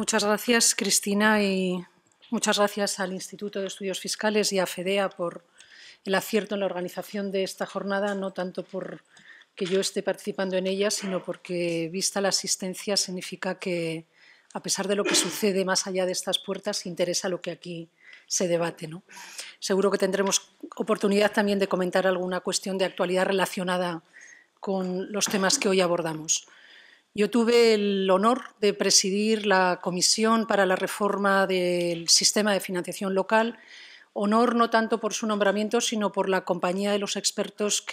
Muchas gracias, Cristina, y muchas gracias al Instituto de Estudios Fiscales y a FEDEA por el acierto en la organización de esta jornada, no tanto por que yo esté participando en ella, sino porque, vista la asistencia, significa que, a pesar de lo que sucede más allá de estas puertas, interesa lo que aquí se debate. ¿no? Seguro que tendremos oportunidad también de comentar alguna cuestión de actualidad relacionada con los temas que hoy abordamos. Yo tuve el honor de presidir la Comisión para la Reforma del Sistema de Financiación Local. Honor no tanto por su nombramiento, sino por la compañía de los expertos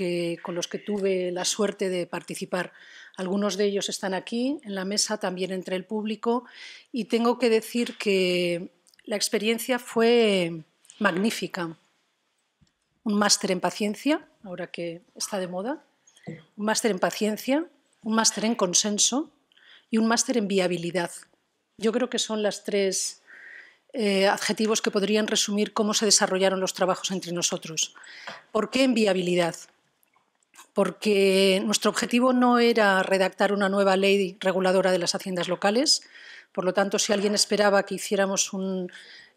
con los que tuve la suerte de participar. Algunos de ellos están aquí en la mesa, también entre el público, y tengo que decir que la experiencia fue magnífica. Un máster en paciencia, ahora que está de moda, un máster en paciencia, un máster en consenso y un máster en viabilidad. Yo creo que son las tres eh, adjetivos que podrían resumir cómo se desarrollaron los trabajos entre nosotros. ¿Por qué en viabilidad? Porque nuestro objetivo no era redactar una nueva ley reguladora de las haciendas locales. Por lo tanto, si alguien esperaba que hiciéramos un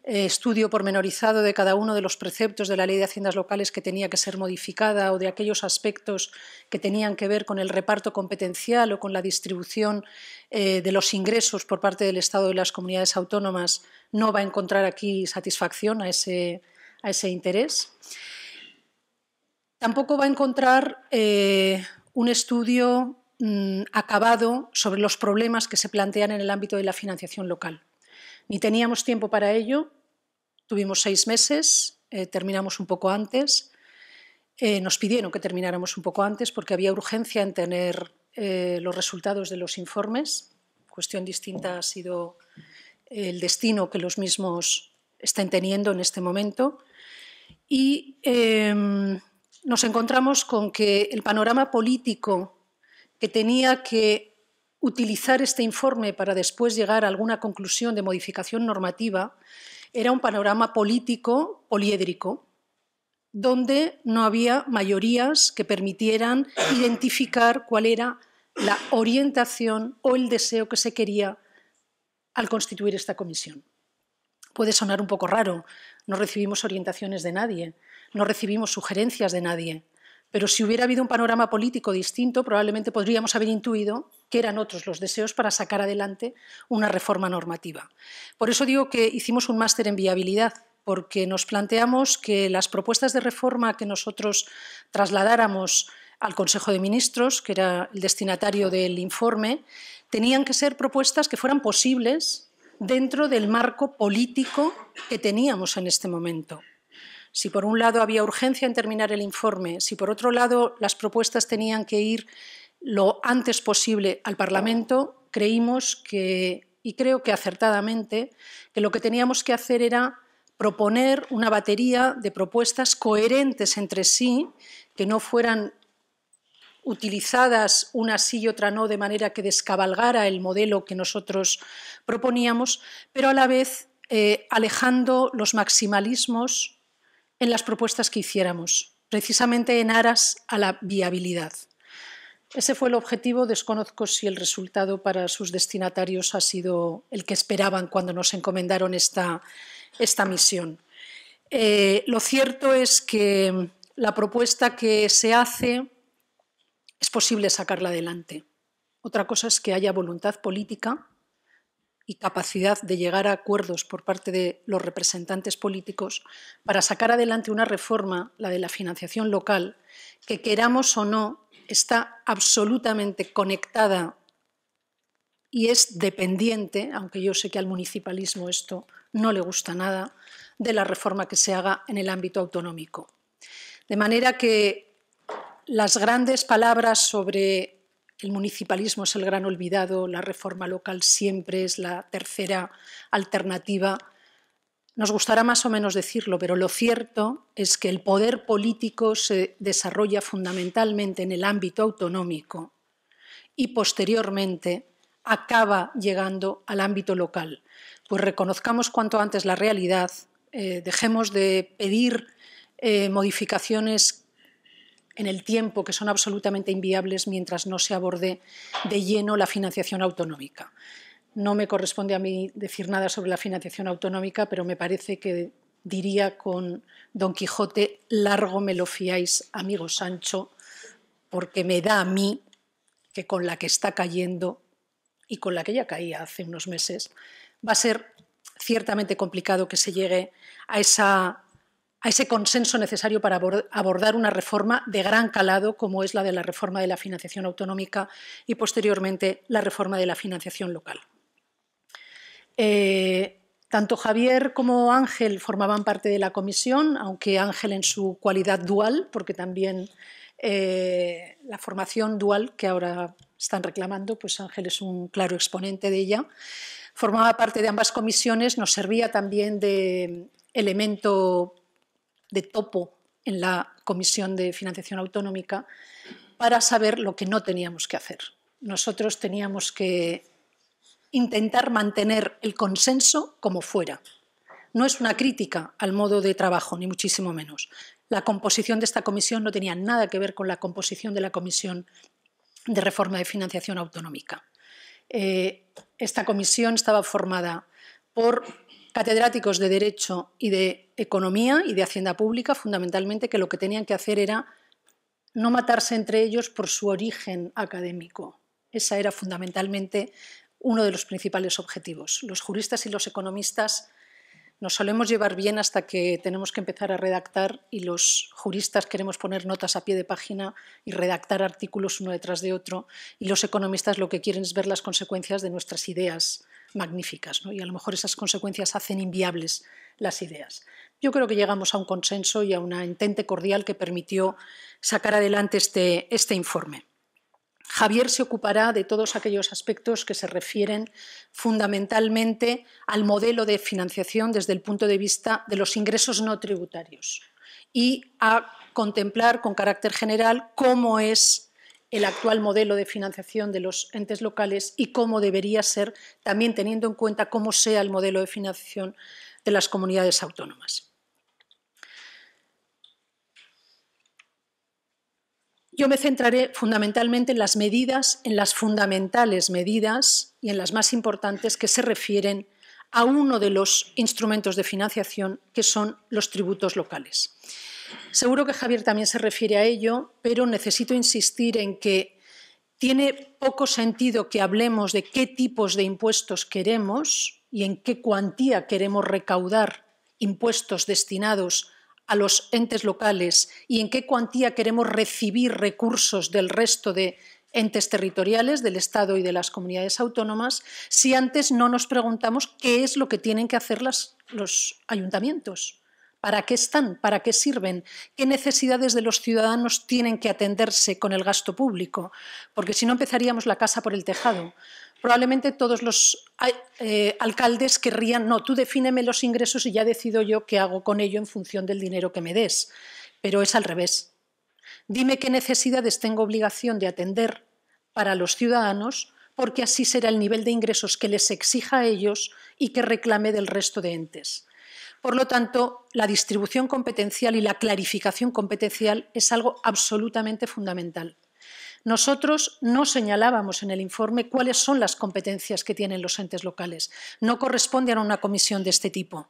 eh, estudio pormenorizado de cada uno de los preceptos de la Ley de Haciendas Locales que tenía que ser modificada o de aquellos aspectos que tenían que ver con el reparto competencial o con la distribución eh, de los ingresos por parte del Estado de las comunidades autónomas, no va a encontrar aquí satisfacción a ese, interés. Tampoco va a encontrar eh, un estudio mm, acabado sobre los problemas que se plantean en el ámbito de la financiación local ni teníamos tiempo para ello, tuvimos seis meses, eh, terminamos un poco antes. Eh, nos pidieron que termináramos un poco antes porque había urgencia en tener eh, los resultados de los informes. Cuestión distinta ha sido el destino que los mismos están teniendo en este momento. Y em, nos encontramos con que el panorama político que tenía que utilizar este informe para después llegar a alguna conclusión de modificación normativa era un panorama político poliédrico, donde no había mayorías que permitieran identificar cuál era la orientación o el deseo que se quería al constituir esta comisión. Puede sonar un poco raro, no recibimos orientaciones de nadie, no recibimos sugerencias de nadie, pero si hubiera habido un panorama político distinto, probablemente podríamos haber intuido que eran otros los deseos para sacar adelante una reforma normativa. Por eso digo que hicimos un máster en viabilidad, porque nos planteamos que las propuestas de reforma que nosotros trasladáramos al Consejo de Ministros, que era el destinatario del informe, tenían que ser propuestas que fueran posibles dentro del marco político que teníamos en este momento. Si por un lado había urgencia en terminar el informe, si por otro lado las propuestas tenían que ir lo antes posible al Parlamento, creímos que, y creo que acertadamente, que lo que teníamos que hacer era proponer una batería de propuestas coherentes entre sí, que no fueran utilizadas una sí y otra no, de manera que descabalgara el modelo que nosotros proponíamos, pero a la vez eh, alejando los maximalismos en las propuestas que hiciéramos, precisamente en aras a la viabilidad. Ese fue el objetivo. Desconozco si el resultado para sus destinatarios ha sido el que esperaban cuando nos encomendaron esta, misión. Eh, lo cierto es que la propuesta que se hace es posible sacarla adelante. Otra cosa es que haya voluntad política y capacidad de llegar a acuerdos por parte de los representantes políticos para sacar adelante una reforma, la de la financiación local, que queramos o no está absolutamente conectada y es dependiente, aunque yo sé que al municipalismo esto no le gusta nada, de la reforma que se haga en el ámbito autonómico. De manera que las grandes palabras sobre el municipalismo es el gran olvidado, la reforma local siempre es la tercera alternativa, nos gustará más o menos decirlo, pero lo cierto es que el poder político se desarrolla fundamentalmente en el ámbito autonómico y posteriormente acaba llegando al ámbito local. Pues reconozcamos cuanto antes la realidad, eh, dejemos de pedir eh, modificaciones en el tiempo que son absolutamente inviables mientras no se aborde de lleno la financiación autonómica. No me corresponde a mí decir nada sobre la financiación autonómica, pero me parece que diría con Don Quijote, largo me lo fiáis, amigo Sancho, porque me da a mí que con la que está cayendo y con la que ya caía hace unos meses, va a ser ciertamente complicado que se llegue a, a ese consenso necesario para abordar una reforma de gran calado como es la de la reforma de la financiación autonómica y posteriormente la reforma de la financiación local. Eh, tanto Javier como Ángel formaban parte de la comisión, aunque Ángel en su cualidad dual, porque también eh, la formación dual que ahora están reclamando, pues Ángel es un claro exponente de ella. Formaba parte de ambas comisiones, nos servía también de elemento de topo en la Comisión de Financiación Autonómica para saber lo que no teníamos que hacer. Nosotros teníamos que intentar mantener el consenso como fuera. No es una crítica al modo de trabajo, ni muchísimo menos. La composición de esta comisión no tenía nada que ver con la composición de la Comisión de Reforma de Financiación Autonómica. Eh, esta comisión estaba formada por catedráticos de Derecho y de Economía y de Hacienda Pública, fundamentalmente, que lo que tenían que hacer era no matarse entre ellos por su origen académico. Esa era fundamentalmente uno de los principales objetivos. Los juristas y los economistas nos solemos llevar bien hasta que tenemos que empezar a redactar y los juristas queremos poner notas a pie de página y redactar artículos uno detrás de otro y los economistas lo que quieren es ver las consecuencias de nuestras ideas magníficas y a lo mejor esas consecuencias hacen inviables las ideas. Yo creo que llegamos a un consenso y a una intente cordial que permitió sacar adelante este, este informe. Javier se ocupará de todos aquellos aspectos que se refieren fundamentalmente al modelo de financiación desde el punto de vista de los ingresos no tributarios y a contemplar con carácter general cómo es el actual modelo de financiación de los entes locales y cómo debería ser, también teniendo en cuenta cómo sea el modelo de financiación de las comunidades autónomas. Yo me centraré fundamentalmente en las medidas, en las fundamentales medidas y en las más importantes que se refieren a uno de los instrumentos de financiación que son los tributos locales. Seguro que Javier también se refiere a ello, pero necesito insistir en que tiene poco sentido que hablemos de qué tipos de impuestos queremos y en qué cuantía queremos recaudar impuestos destinados a los entes locales y en qué cuantía queremos recibir recursos del resto de entes territoriales, del Estado y de las comunidades autónomas, si antes no nos preguntamos qué es lo que tienen que hacer los ayuntamientos. ¿Para qué están? ¿Para qué sirven? ¿Qué necesidades de los ciudadanos tienen que atenderse con el gasto público? Porque si no empezaríamos la casa por el tejado. Probablemente todos los eh, alcaldes querrían, no, tú defíneme los ingresos y ya decido yo qué hago con ello en función del dinero que me des. Pero es al revés. Dime qué necesidades tengo obligación de atender para los ciudadanos, porque así será el nivel de ingresos que les exija a ellos y que reclame del resto de entes. Por lo tanto, la distribución competencial y la clarificación competencial es algo absolutamente fundamental. Nosotros no señalábamos en el informe cuáles son las competencias que tienen los entes locales. No corresponde a una comisión de este tipo.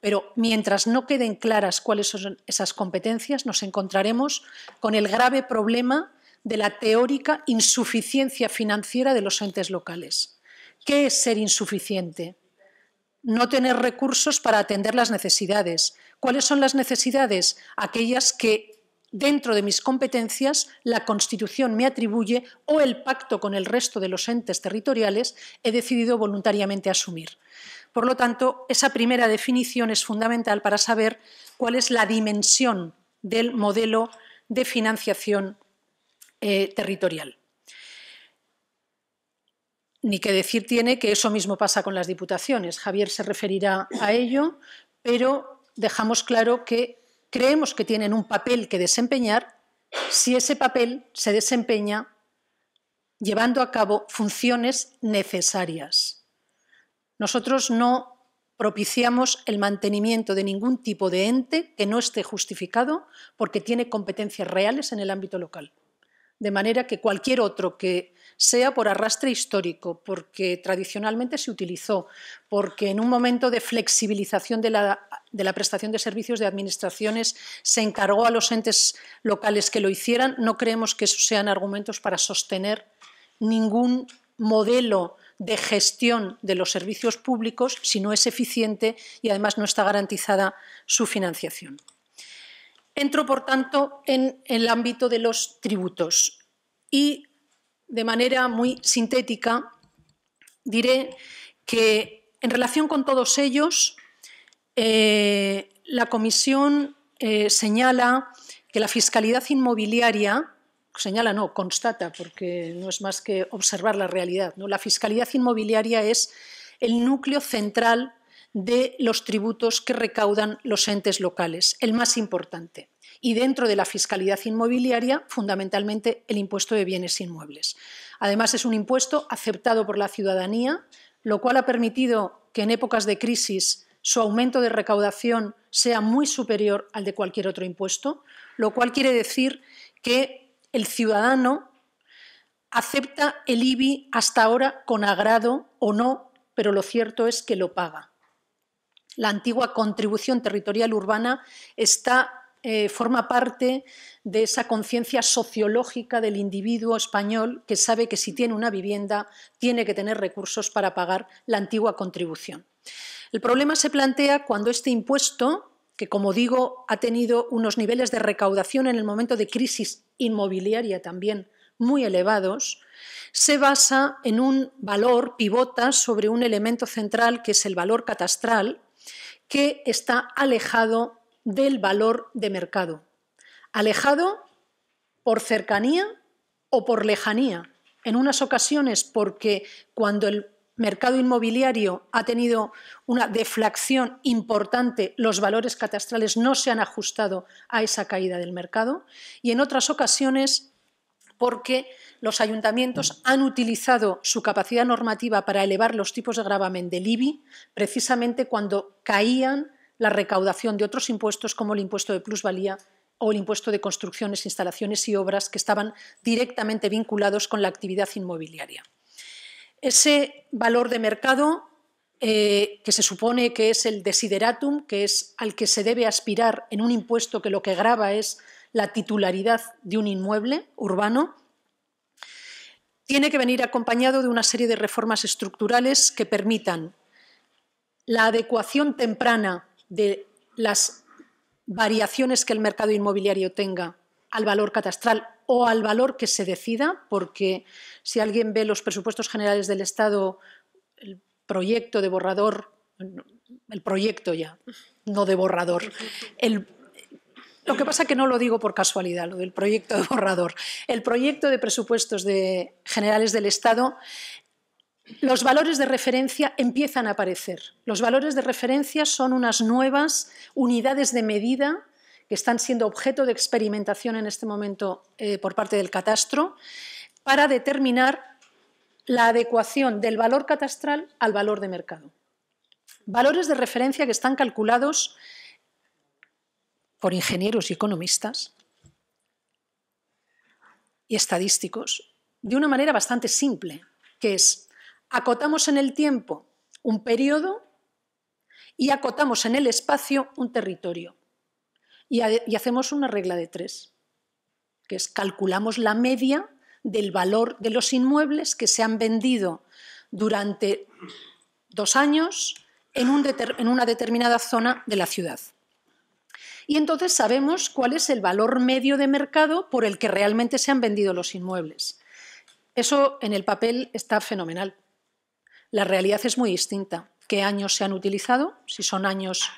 Pero mientras no queden claras cuáles son esas competencias, nos encontraremos con el grave problema de la teórica insuficiencia financiera de los entes locales. ¿Qué es ser insuficiente? no tener recursos para atender las necesidades. ¿Cuáles son las necesidades? Aquellas que dentro de mis competencias la Constitución me atribuye o el pacto con el resto de los entes territoriales he decidido voluntariamente asumir. Por lo tanto, esa primera definición es fundamental para saber cuál es la dimensión del modelo de financiación eh, territorial. Ni que decir tiene que eso mismo pasa con las diputaciones. Javier se referirá a ello, pero dejamos claro que creemos que tienen un papel que desempeñar si ese papel se desempeña llevando a cabo funciones necesarias. Nosotros no propiciamos el mantenimiento de ningún tipo de ente que no esté justificado porque tiene competencias reales en el ámbito local. De manera que cualquier otro que sea por arrastre histórico, porque tradicionalmente se utilizó, porque en un momento de flexibilización de la, prestación de servicios de administraciones se encargó a los entes locales que lo hicieran. No creemos que esos sean argumentos para sostener ningún modelo de gestión de los servicios públicos si no es eficiente y además no está garantizada su financiación. Entro, por tanto, en el ámbito de los tributos y de manera muy sintética, diré que en relación con todos ellos, eh, la Comisión eh, señala que la fiscalidad inmobiliaria, señala no, constata, porque no es más que observar la realidad, la fiscalidad inmobiliaria es el núcleo central de los tributos que recaudan los entes locales, el más importante y dentro de la fiscalidad inmobiliaria, fundamentalmente el impuesto de bienes inmuebles. Además, es un impuesto aceptado por la ciudadanía, lo cual ha permitido que en épocas de crisis su aumento de recaudación sea muy superior al de cualquier otro impuesto, lo cual quiere decir que el ciudadano acepta el IBI hasta ahora con agrado o no, pero lo cierto es que lo paga. La antigua contribución territorial urbana está eh, forma parte de esa conciencia sociológica del individuo español que sabe que si tiene una vivienda tiene que tener recursos para pagar la antigua contribución. El problema se plantea cuando este impuesto, que como digo ha tenido unos niveles de recaudación en el momento de crisis inmobiliaria también muy elevados, se basa en un valor, pivota sobre un elemento central que es el valor catastral, que está alejado del valor de mercado, alejado por cercanía o por lejanía, en unas ocasiones porque cuando el mercado inmobiliario ha tenido una deflación importante, los valores catastrales no se han ajustado a esa caída del mercado y en otras ocasiones porque los ayuntamientos han utilizado su capacidad normativa para elevar los tipos de gravamen del IBI precisamente cuando caían la recaudación de otros impuestos como el impuesto de plusvalía o el impuesto de construcciones, instalaciones y obras que estaban directamente vinculados con la actividad inmobiliaria. Ese valor de mercado, eh, que se supone que es el desideratum, que es al que se debe aspirar en un impuesto que lo que grava es la titularidad de un inmueble urbano, tiene que venir acompañado de una serie de reformas estructurales que permitan la adecuación temprana de las variaciones que el mercado inmobiliario tenga al valor catastral o al valor que se decida, porque si alguien ve los presupuestos generales del Estado, el proyecto de borrador, el proyecto ya, no de borrador, lo que pasa que no lo digo por casualidad, lo del proyecto de borrador, el proyecto de presupuestos generales del Estado los valores de referencia empiezan a aparecer. Los valores de referencia son unas nuevas unidades de medida que están siendo objeto de experimentación en este momento eh, por parte del catastro para determinar la adecuación del valor catastral al valor de mercado. Valores de referencia que están calculados por ingenieros y economistas y estadísticos de una manera bastante simple, que es acotamos en el tiempo un periodo y acotamos en el espacio un territorio. Y, hacemos una regla de tres, que es calculamos la media del valor de los inmuebles que se han vendido durante dos años en, una determinada zona de la ciudad. Y entonces sabemos cuál es el valor medio de mercado por el que realmente se han vendido los inmuebles. Eso en el papel está fenomenal la realidad es muy distinta. ¿Qué años se han utilizado? Si son años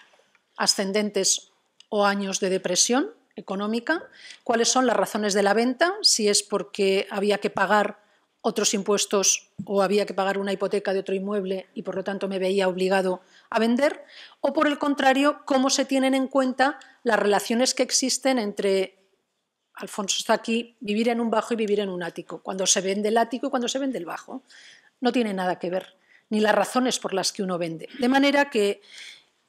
ascendentes o años de depresión económica, cuáles son las razones de la venta, si es porque había que pagar otros impuestos o había que pagar una hipoteca de otro inmueble y por lo tanto me veía obligado a vender, o por el contrario, cómo se tienen en cuenta las relaciones que existen entre, Alfonso está aquí, vivir en un bajo y vivir en un ático, cuando se vende el ático y cuando se vende el bajo. No tiene nada que ver ni las razones por las que uno vende. De manera que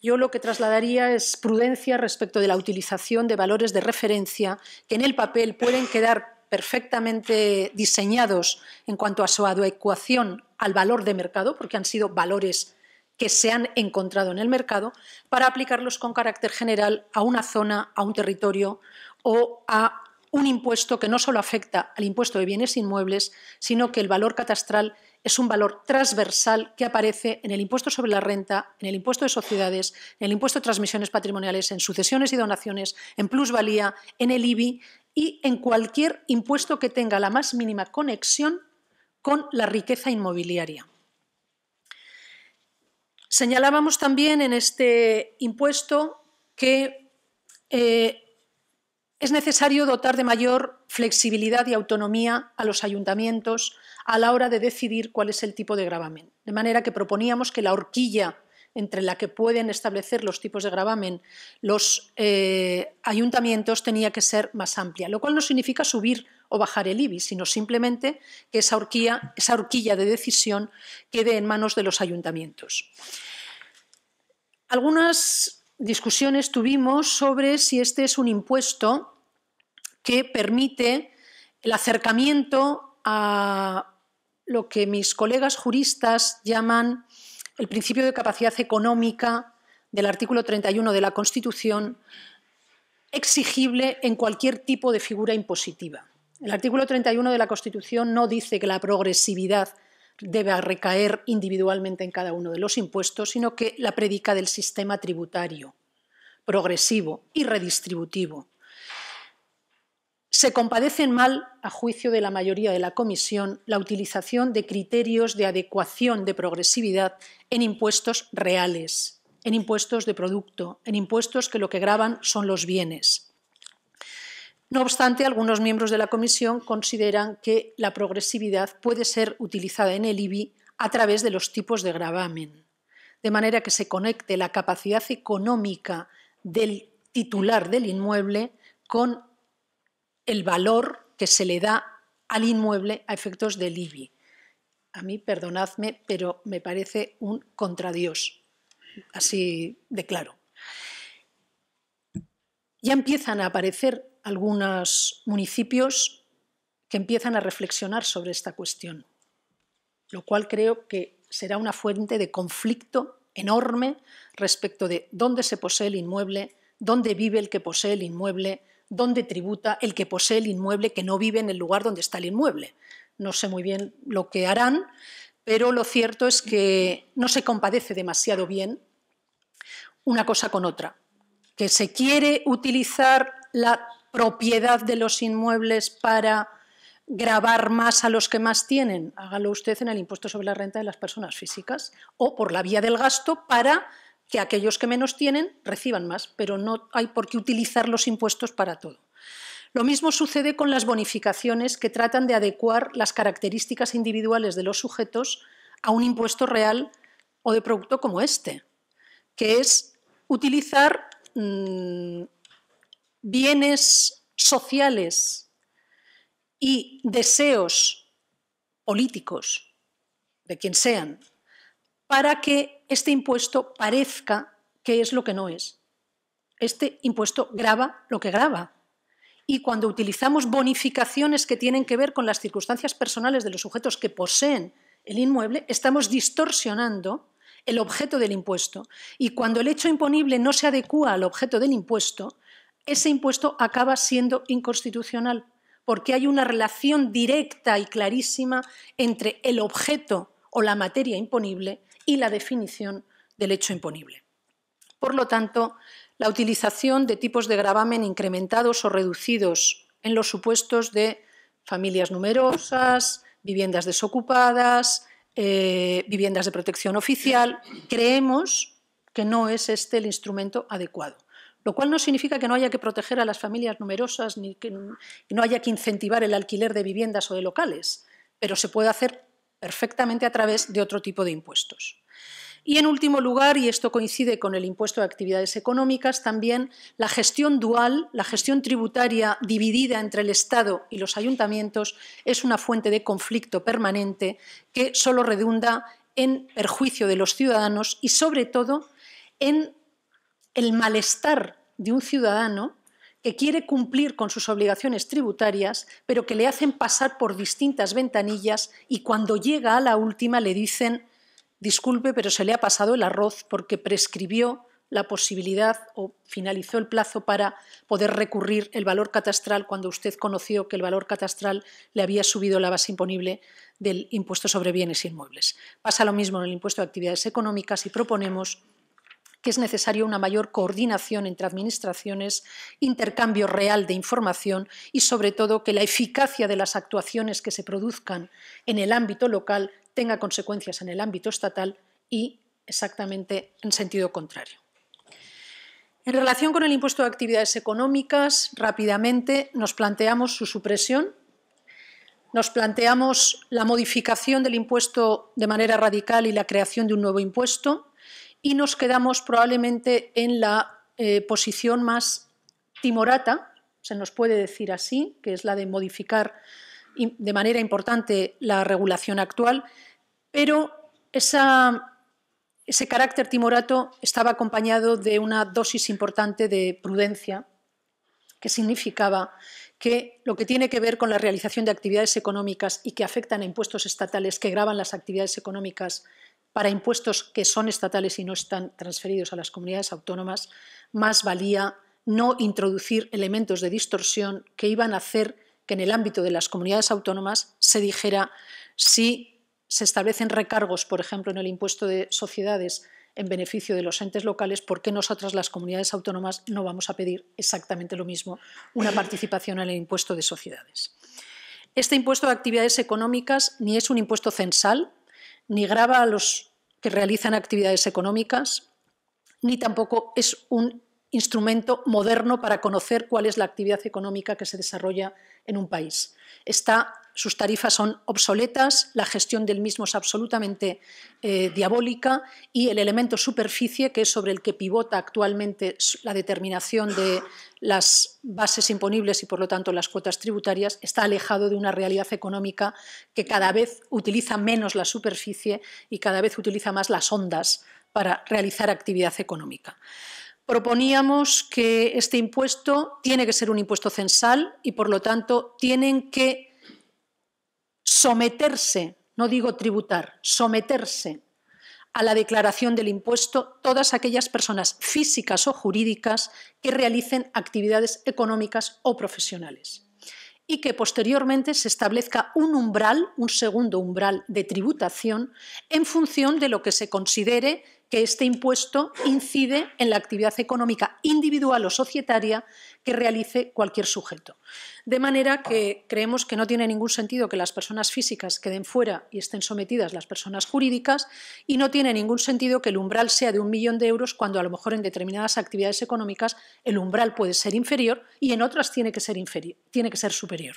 yo lo que trasladaría es prudencia respecto de la utilización de valores de referencia que en el papel pueden quedar perfectamente diseñados en cuanto a su adecuación al valor de mercado, porque han sido valores que se han encontrado en el mercado, para aplicarlos con carácter general a una zona, a un territorio o a un impuesto que no solo afecta al impuesto de bienes inmuebles, sino que el valor catastral es un valor transversal que aparece en el impuesto sobre la renta, en el impuesto de sociedades, en el impuesto de transmisiones patrimoniales, en sucesiones y donaciones, en plusvalía, en el IBI y en cualquier impuesto que tenga la más mínima conexión con la riqueza inmobiliaria. Señalábamos también en este impuesto que eh, es necesario dotar de mayor flexibilidad y autonomía a los ayuntamientos a la hora de decidir cuál es el tipo de gravamen. De manera que proponíamos que la horquilla entre la que pueden establecer los tipos de gravamen los eh, ayuntamientos tenía que ser más amplia, lo cual no significa subir o bajar el IBI, sino simplemente que esa horquilla, esa horquilla de decisión quede en manos de los ayuntamientos. Algunas discusiones tuvimos sobre si este es un impuesto que permite el acercamiento a lo que mis colegas juristas llaman el principio de capacidad económica del artículo 31 de la Constitución exigible en cualquier tipo de figura impositiva. El artículo 31 de la Constitución no dice que la progresividad debe recaer individualmente en cada uno de los impuestos, sino que la predica del sistema tributario, progresivo y redistributivo, se compadecen mal, a juicio de la mayoría de la Comisión, la utilización de criterios de adecuación de progresividad en impuestos reales, en impuestos de producto, en impuestos que lo que graban son los bienes. No obstante, algunos miembros de la Comisión consideran que la progresividad puede ser utilizada en el IBI a través de los tipos de gravamen, de manera que se conecte la capacidad económica del titular del inmueble con el valor que se le da al inmueble a efectos del IBI. A mí, perdonadme, pero me parece un contradios, así de claro. Ya empiezan a aparecer algunos municipios que empiezan a reflexionar sobre esta cuestión, lo cual creo que será una fuente de conflicto enorme respecto de dónde se posee el inmueble, dónde vive el que posee el inmueble, dónde tributa el que posee el inmueble que no vive en el lugar donde está el inmueble. No sé muy bien lo que harán, pero lo cierto es que no se compadece demasiado bien una cosa con otra, que se quiere utilizar la propiedad de los inmuebles para grabar más a los que más tienen, hágalo usted en el impuesto sobre la renta de las personas físicas, o por la vía del gasto para que aquellos que menos tienen reciban más, pero no hay por qué utilizar los impuestos para todo. Lo mismo sucede con las bonificaciones que tratan de adecuar las características individuales de los sujetos a un impuesto real o de producto como este, que es utilizar mm, bienes sociales y deseos políticos, de quien sean, para que este impuesto parezca que es lo que no es. Este impuesto graba lo que graba Y cuando utilizamos bonificaciones que tienen que ver con las circunstancias personales de los sujetos que poseen el inmueble, estamos distorsionando el objeto del impuesto. Y cuando el hecho imponible no se adecua al objeto del impuesto, ese impuesto acaba siendo inconstitucional, porque hay una relación directa y clarísima entre el objeto o la materia imponible y la definición del hecho imponible. Por lo tanto, la utilización de tipos de gravamen incrementados o reducidos en los supuestos de familias numerosas, viviendas desocupadas, eh, viviendas de protección oficial, creemos que no es este el instrumento adecuado. Lo cual no significa que no haya que proteger a las familias numerosas ni que no haya que incentivar el alquiler de viviendas o de locales, pero se puede hacer perfectamente a través de otro tipo de impuestos. Y en último lugar, y esto coincide con el impuesto de actividades económicas, también la gestión dual, la gestión tributaria dividida entre el Estado y los ayuntamientos, es una fuente de conflicto permanente que solo redunda en perjuicio de los ciudadanos y, sobre todo, en el malestar de un ciudadano que quiere cumplir con sus obligaciones tributarias, pero que le hacen pasar por distintas ventanillas y cuando llega a la última le dicen, disculpe, pero se le ha pasado el arroz porque prescribió la posibilidad o finalizó el plazo para poder recurrir el valor catastral cuando usted conoció que el valor catastral le había subido la base imponible del impuesto sobre bienes inmuebles. Pasa lo mismo en el impuesto de actividades económicas y proponemos que es necesaria una mayor coordinación entre administraciones, intercambio real de información y, sobre todo, que la eficacia de las actuaciones que se produzcan en el ámbito local tenga consecuencias en el ámbito estatal y exactamente en sentido contrario. En relación con el impuesto de actividades económicas, rápidamente nos planteamos su supresión, nos planteamos la modificación del impuesto de manera radical y la creación de un nuevo impuesto, y nos quedamos probablemente en la eh, posición más timorata, se nos puede decir así, que es la de modificar de manera importante la regulación actual, pero ese carácter timorato estaba acompañado de una dosis importante de prudencia, que significaba que lo que tiene que ver con la realización de actividades económicas y que afectan a impuestos estatales que graban las actividades económicas para impuestos que son estatales y no están transferidos a las comunidades autónomas, más valía no introducir elementos de distorsión que iban a hacer que en el ámbito de las comunidades autónomas se dijera si se establecen recargos, por ejemplo, en el impuesto de sociedades en beneficio de los entes locales, ¿por qué nosotras las comunidades autónomas no vamos a pedir exactamente lo mismo, una participación en el impuesto de sociedades? Este impuesto de actividades económicas ni es un impuesto censal, ni grava a los que realizan actividades económicas, ni tampoco es un instrumento moderno para conocer cuál es la actividad económica que se desarrolla en un país. Está sus tarifas son obsoletas, la gestión del mismo es absolutamente eh, diabólica y el elemento superficie, que es sobre el que pivota actualmente la determinación de las bases imponibles y, por lo tanto, las cuotas tributarias, está alejado de una realidad económica que cada vez utiliza menos la superficie y cada vez utiliza más las ondas para realizar actividad económica proponíamos que este impuesto tiene que ser un impuesto censal y, por lo tanto, tienen que someterse, no digo tributar, someterse a la declaración del impuesto todas aquellas personas físicas o jurídicas que realicen actividades económicas o profesionales y que posteriormente se establezca un umbral, un segundo umbral de tributación en función de lo que se considere que este impuesto incide en la actividad económica individual o societaria que realice cualquier sujeto. De manera que creemos que no tiene ningún sentido que las personas físicas queden fuera y estén sometidas las personas jurídicas y no tiene ningún sentido que el umbral sea de un millón de euros cuando a lo mejor en determinadas actividades económicas el umbral puede ser inferior y en otras tiene que ser, tiene que ser superior.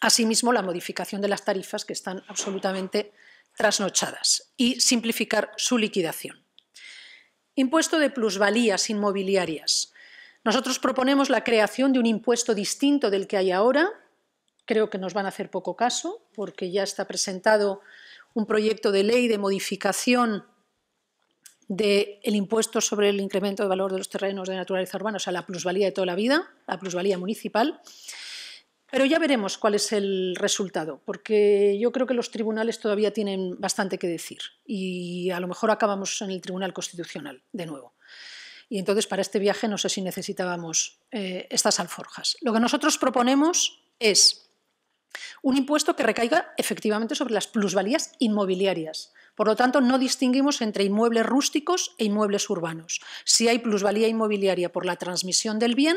Asimismo, la modificación de las tarifas que están absolutamente trasnochadas y simplificar su liquidación. Impuesto de plusvalías inmobiliarias. Nosotros proponemos la creación de un impuesto distinto del que hay ahora. Creo que nos van a hacer poco caso porque ya está presentado un proyecto de ley de modificación del impuesto sobre el incremento de valor de los terrenos de naturaleza urbana, o sea, la plusvalía de toda la vida, la plusvalía municipal. Pero ya veremos cuál es el resultado, porque yo creo que los tribunales todavía tienen bastante que decir y a lo mejor acabamos en el Tribunal Constitucional de nuevo. Y entonces para este viaje no sé si necesitábamos eh, estas alforjas. Lo que nosotros proponemos es un impuesto que recaiga efectivamente sobre las plusvalías inmobiliarias. Por lo tanto, no distinguimos entre inmuebles rústicos e inmuebles urbanos. Si hay plusvalía inmobiliaria por la transmisión del bien,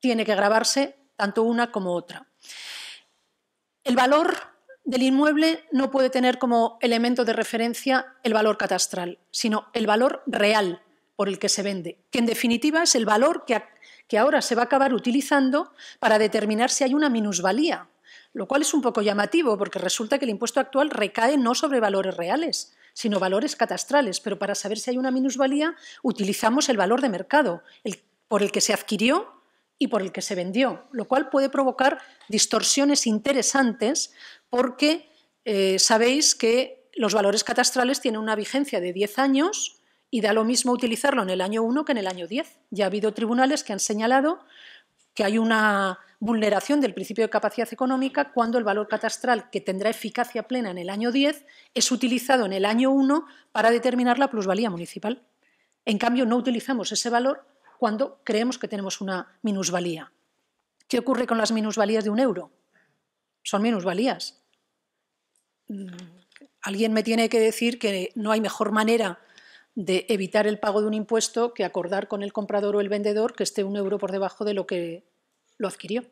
tiene que grabarse tanto una como otra. El valor del inmueble no puede tener como elemento de referencia el valor catastral, sino el valor real por el que se vende, que en definitiva es el valor que, ahora se va a acabar utilizando para determinar si hay una minusvalía, lo cual es un poco llamativo porque resulta que el impuesto actual recae no sobre valores reales, sino valores catastrales, pero para saber si hay una minusvalía utilizamos el valor de mercado, el, por el que se adquirió y por el que se vendió, lo cual puede provocar distorsiones interesantes porque eh, sabéis que los valores catastrales tienen una vigencia de 10 años y da lo mismo utilizarlo en el año 1 que en el año 10. Ya ha habido tribunales que han señalado que hay una vulneración del principio de capacidad económica cuando el valor catastral que tendrá eficacia plena en el año 10 es utilizado en el año 1 para determinar la plusvalía municipal. En cambio, no utilizamos ese valor cuando creemos que tenemos una minusvalía. ¿Qué ocurre con las minusvalías de un euro? Son minusvalías. Mm, alguien me tiene que decir que no hay mejor manera de evitar el pago de un impuesto que acordar con el comprador o el vendedor que esté un euro por debajo de lo que lo adquirió.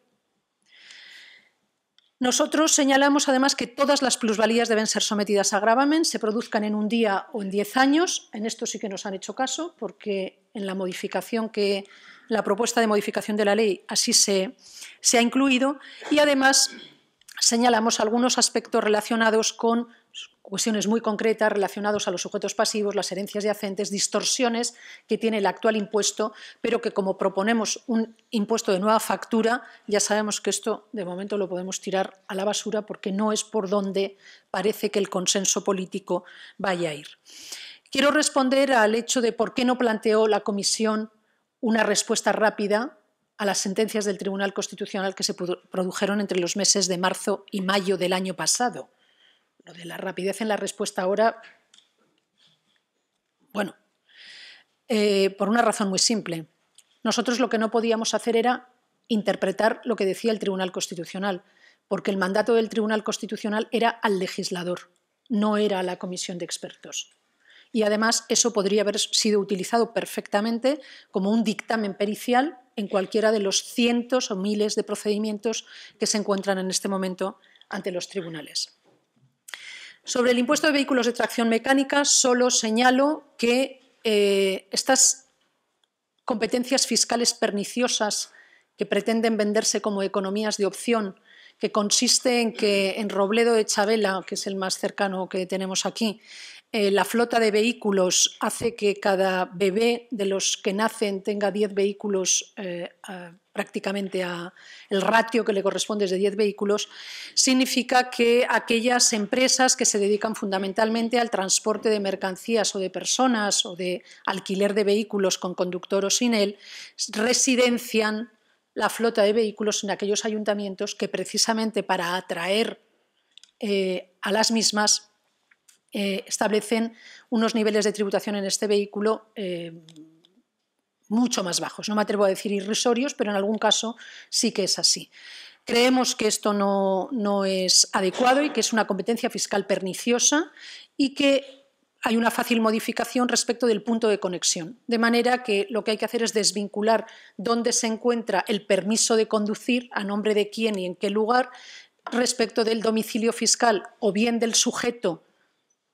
Nosotros señalamos además que todas las plusvalías deben ser sometidas a gravamen, se produzcan en un día o en diez años. En esto sí que nos han hecho caso, porque en la modificación que la propuesta de modificación de la ley así se, se ha incluido. Y además señalamos algunos aspectos relacionados con cuestiones muy concretas relacionadas a los sujetos pasivos, las herencias yacentes, distorsiones que tiene el actual impuesto, pero que como proponemos un impuesto de nueva factura, ya sabemos que esto de momento lo podemos tirar a la basura porque no es por donde parece que el consenso político vaya a ir. Quiero responder al hecho de por qué no planteó la Comisión una respuesta rápida a las sentencias del Tribunal Constitucional que se produjeron entre los meses de marzo y mayo del año pasado de la rapidez en la respuesta ahora, bueno, eh, por una razón muy simple. Nosotros lo que no podíamos hacer era interpretar lo que decía el Tribunal Constitucional, porque el mandato del Tribunal Constitucional era al legislador, no era a la comisión de expertos. Y además eso podría haber sido utilizado perfectamente como un dictamen pericial en cualquiera de los cientos o miles de procedimientos que se encuentran en este momento ante los tribunales. Sobre el impuesto de vehículos de tracción mecánica, solo señalo que eh, estas competencias fiscales perniciosas que pretenden venderse como economías de opción, que consiste en que en Robledo de Chabela, que es el más cercano que tenemos aquí, eh, la flota de vehículos hace que cada bebé de los que nacen tenga 10 vehículos eh, prácticamente a, el ratio que le corresponde es de 10 vehículos, significa que aquellas empresas que se dedican fundamentalmente al transporte de mercancías o de personas o de alquiler de vehículos con conductor o sin él, residencian la flota de vehículos en aquellos ayuntamientos que precisamente para atraer eh, a las mismas eh, establecen unos niveles de tributación en este vehículo eh, mucho más bajos. No me atrevo a decir irrisorios, pero en algún caso sí que es así. Creemos que esto no, no es adecuado y que es una competencia fiscal perniciosa y que hay una fácil modificación respecto del punto de conexión. De manera que lo que hay que hacer es desvincular dónde se encuentra el permiso de conducir, a nombre de quién y en qué lugar, respecto del domicilio fiscal o bien del sujeto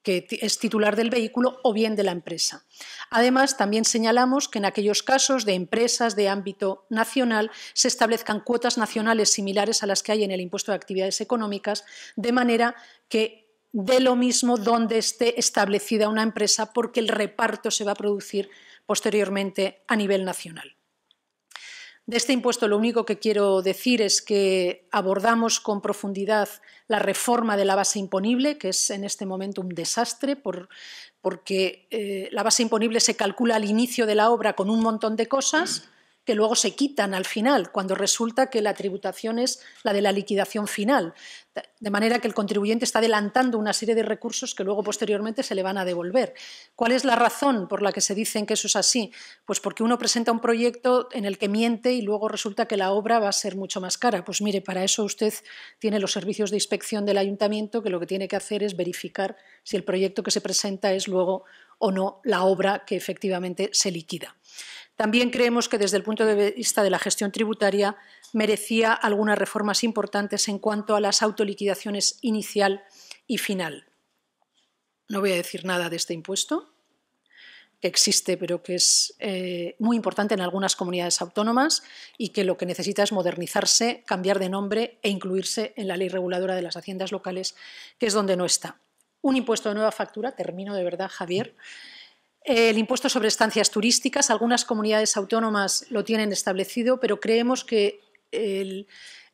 que es titular del vehículo o bien de la empresa. Además, también señalamos que en aquellos casos de empresas de ámbito nacional se establezcan cuotas nacionales similares a las que hay en el impuesto de actividades económicas, de manera que de lo mismo donde esté establecida una empresa, porque el reparto se va a producir posteriormente a nivel nacional. De este impuesto lo único que quiero decir es que abordamos con profundidad la reforma de la base imponible, que es en este momento un desastre porque eh, la base imponible se calcula al inicio de la obra con un montón de cosas que luego se quitan al final, cuando resulta que la tributación es la de la liquidación final. De manera que el contribuyente está adelantando una serie de recursos que luego posteriormente se le van a devolver. ¿Cuál es la razón por la que se dicen que eso es así? Pues porque uno presenta un proyecto en el que miente y luego resulta que la obra va a ser mucho más cara. Pues mire, para eso usted tiene los servicios de inspección del ayuntamiento que lo que tiene que hacer es verificar si el proyecto que se presenta es luego o no la obra que efectivamente se liquida. También creemos que desde el punto de vista de la gestión tributaria merecía algunas reformas importantes en cuanto a las autoliquidaciones inicial y final. No voy a decir nada de este impuesto, que existe pero que es eh, muy importante en algunas comunidades autónomas y que lo que necesita es modernizarse, cambiar de nombre e incluirse en la ley reguladora de las haciendas locales, que es donde no está. Un impuesto de nueva factura, termino de verdad, Javier. El impuesto sobre estancias turísticas, algunas comunidades autónomas lo tienen establecido, pero creemos que el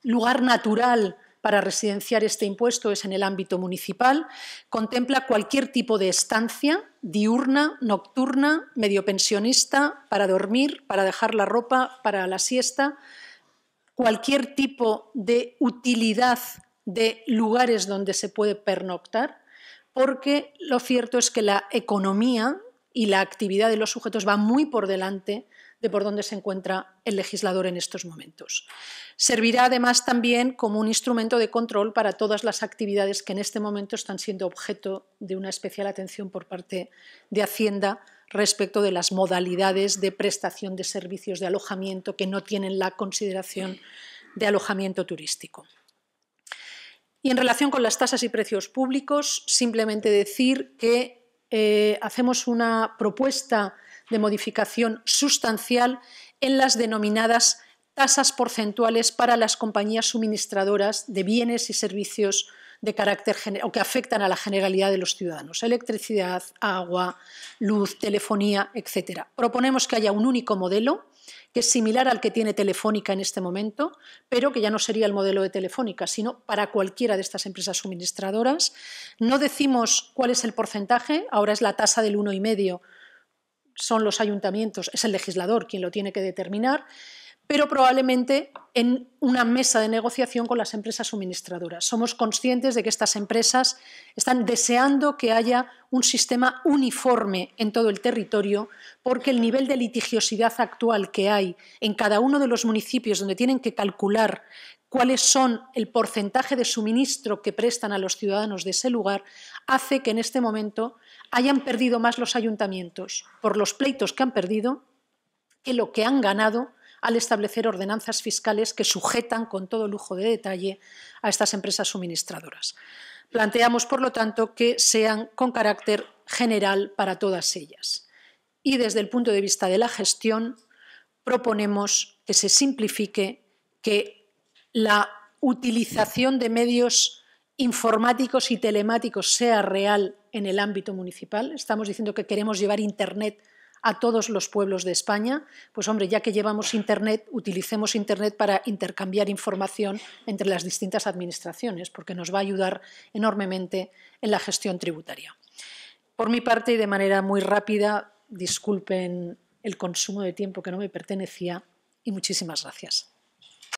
lugar natural para residenciar este impuesto es en el ámbito municipal. Contempla cualquier tipo de estancia, diurna, nocturna, medio pensionista, para dormir, para dejar la ropa, para la siesta, cualquier tipo de utilidad de lugares donde se puede pernoctar, porque lo cierto es que la economía y la actividad de los sujetos va muy por delante de por dónde se encuentra el legislador en estos momentos. Servirá además también como un instrumento de control para todas las actividades que en este momento están siendo objeto de una especial atención por parte de Hacienda respecto de las modalidades de prestación de servicios de alojamiento que no tienen la consideración de alojamiento turístico. Y en relación con las tasas y precios públicos, simplemente decir que eh, hacemos una propuesta de modificación sustancial en las denominadas tasas porcentuales para las compañías suministradoras de bienes y servicios de carácter o que afectan a la generalidad de los ciudadanos, electricidad, agua, luz, telefonía, etc. Proponemos que haya un único modelo que es similar al que tiene Telefónica en este momento, pero que ya no sería el modelo de Telefónica, sino para cualquiera de estas empresas suministradoras. No decimos cuál es el porcentaje, ahora es la tasa del 1,5, son los ayuntamientos, es el legislador quien lo tiene que determinar pero probablemente en una mesa de negociación con las empresas suministradoras. Somos conscientes de que estas empresas están deseando que haya un sistema uniforme en todo el territorio, porque el nivel de litigiosidad actual que hay en cada uno de los municipios donde tienen que calcular cuáles son el porcentaje de suministro que prestan a los ciudadanos de ese lugar, hace que en este momento hayan perdido más los ayuntamientos por los pleitos que han perdido que lo que han ganado al establecer ordenanzas fiscales que sujetan con todo lujo de detalle a estas empresas suministradoras. Planteamos, por lo tanto, que sean con carácter general para todas ellas. Y desde el punto de vista de la gestión, proponemos que se simplifique, que la utilización de medios informáticos y telemáticos sea real en el ámbito municipal. Estamos diciendo que queremos llevar Internet a todos los pueblos de España, pues hombre, ya que llevamos Internet, utilicemos Internet para intercambiar información entre las distintas administraciones, porque nos va a ayudar enormemente en la gestión tributaria. Por mi parte, y de manera muy rápida, disculpen el consumo de tiempo que no me pertenecía y muchísimas gracias.